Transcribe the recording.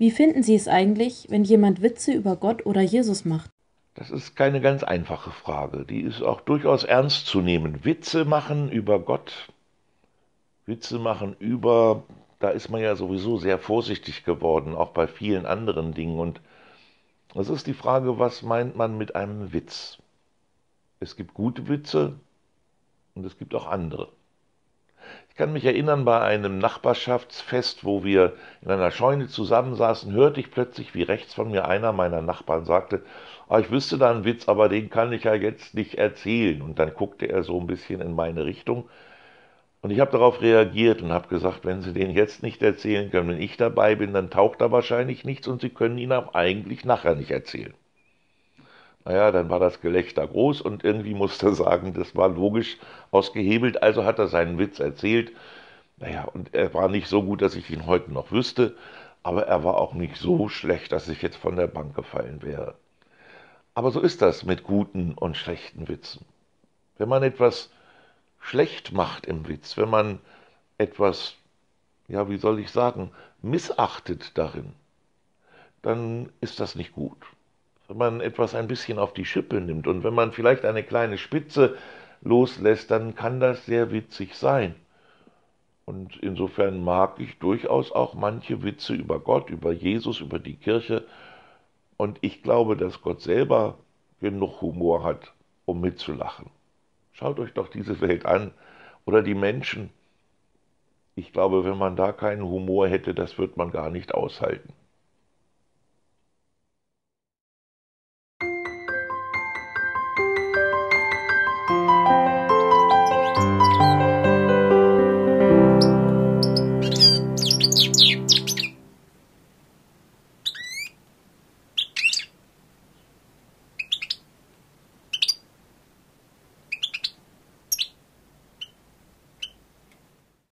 Wie finden Sie es eigentlich, wenn jemand Witze über Gott oder Jesus macht? Das ist keine ganz einfache Frage. Die ist auch durchaus ernst zu nehmen. Witze machen über Gott, Witze machen über, da ist man ja sowieso sehr vorsichtig geworden, auch bei vielen anderen Dingen. Und es ist die Frage, was meint man mit einem Witz? Es gibt gute Witze und es gibt auch andere kann mich erinnern, bei einem Nachbarschaftsfest, wo wir in einer Scheune zusammensaßen, hörte ich plötzlich, wie rechts von mir einer meiner Nachbarn sagte, ah, ich wüsste da einen Witz, aber den kann ich ja jetzt nicht erzählen. Und dann guckte er so ein bisschen in meine Richtung. Und ich habe darauf reagiert und habe gesagt, wenn Sie den jetzt nicht erzählen können, wenn ich dabei bin, dann taucht da wahrscheinlich nichts und Sie können ihn auch eigentlich nachher nicht erzählen. Naja, dann war das Gelächter groß und irgendwie musste er sagen, das war logisch ausgehebelt, also hat er seinen Witz erzählt. Naja, und er war nicht so gut, dass ich ihn heute noch wüsste, aber er war auch nicht so schlecht, dass ich jetzt von der Bank gefallen wäre. Aber so ist das mit guten und schlechten Witzen. Wenn man etwas schlecht macht im Witz, wenn man etwas, ja, wie soll ich sagen, missachtet darin, dann ist das nicht gut wenn man etwas ein bisschen auf die Schippe nimmt und wenn man vielleicht eine kleine Spitze loslässt, dann kann das sehr witzig sein. Und insofern mag ich durchaus auch manche Witze über Gott, über Jesus, über die Kirche. Und ich glaube, dass Gott selber genug Humor hat, um mitzulachen. Schaut euch doch diese Welt an oder die Menschen. Ich glaube, wenn man da keinen Humor hätte, das wird man gar nicht aushalten.